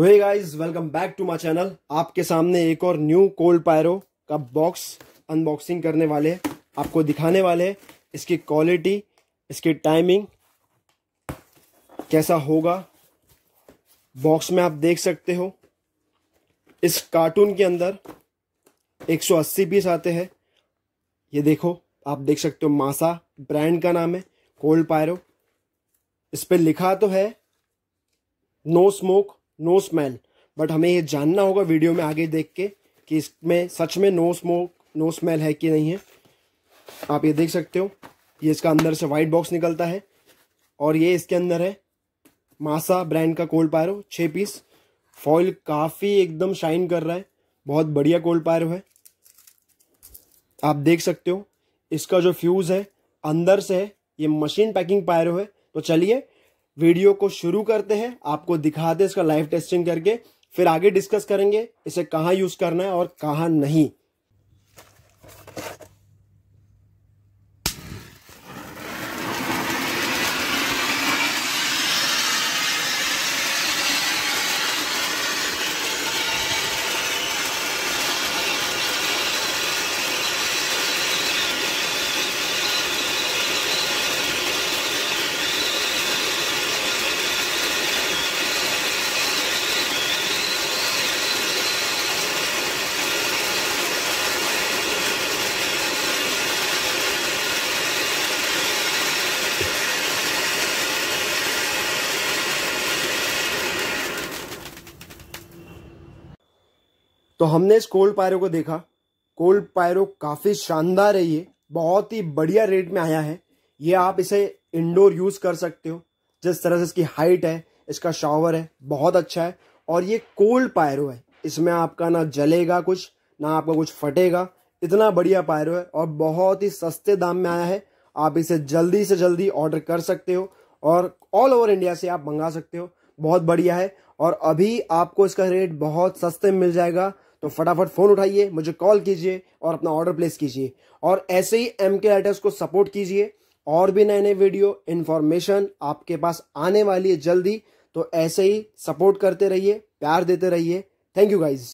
hey guys welcome back to my channel आपके सामने एक और न्यू कोल्ड पायरो का बॉक्स अनबॉक्सिंग करने वाले आपको दिखाने वाले इसकी क्वालिटी इसकी टाइमिंग कैसा होगा बॉक्स में आप देख सकते हो इस कार्टून के अंदर 180 पीस आते हैं ये देखो आप देख सकते हो मासा ब्रांड का नाम है कोल्ड पायरो इस पर लिखा तो है no smoke no smell but हमें ये जानना होगा वीडियो में आगे देख के कि इसमें सच में नो स्मोक नो स्मेल है कि नहीं है आप ये देख सकते हो ये इसका अंदर से वाइट बॉक्स निकलता है और ये इसके अंदर है मासा ब्रांड का कोल्ड पायरो छः पीस फॉइल काफ़ी एकदम शाइन कर रहा है बहुत बढ़िया कोल्ड पायरो है आप देख सकते हो इसका जो फ्यूज़ है अंदर से है ये मशीन पैकिंग पायरो है तो चलिए वीडियो को शुरू करते हैं आपको दिखाते हैं इसका लाइव टेस्टिंग करके फिर आगे डिस्कस करेंगे इसे कहाँ यूज करना है और कहाँ नहीं तो हमने इस कोल्ड पायरो को देखा कोल्ड पायरो काफ़ी शानदार है ये बहुत ही बढ़िया रेट में आया है ये आप इसे इंडोर यूज़ कर सकते हो जिस तरह से इसकी हाइट है इसका शावर है बहुत अच्छा है और ये कोल्ड पायरो है इसमें आपका ना जलेगा कुछ ना आपका कुछ फटेगा इतना बढ़िया पायरो है और बहुत ही सस्ते दाम में आया है आप इसे जल्दी से जल्दी ऑर्डर कर सकते हो और ऑल ओवर इंडिया से आप मंगा सकते हो बहुत बढ़िया है और अभी आपको इसका रेट बहुत सस्ते मिल जाएगा तो फटाफट फ़ोन उठाइए मुझे कॉल कीजिए और अपना ऑर्डर प्लेस कीजिए और ऐसे ही एम के राइटर्स को सपोर्ट कीजिए और भी नए नए वीडियो इन्फॉर्मेशन आपके पास आने वाली है जल्दी तो ऐसे ही सपोर्ट करते रहिए प्यार देते रहिए थैंक यू गाइज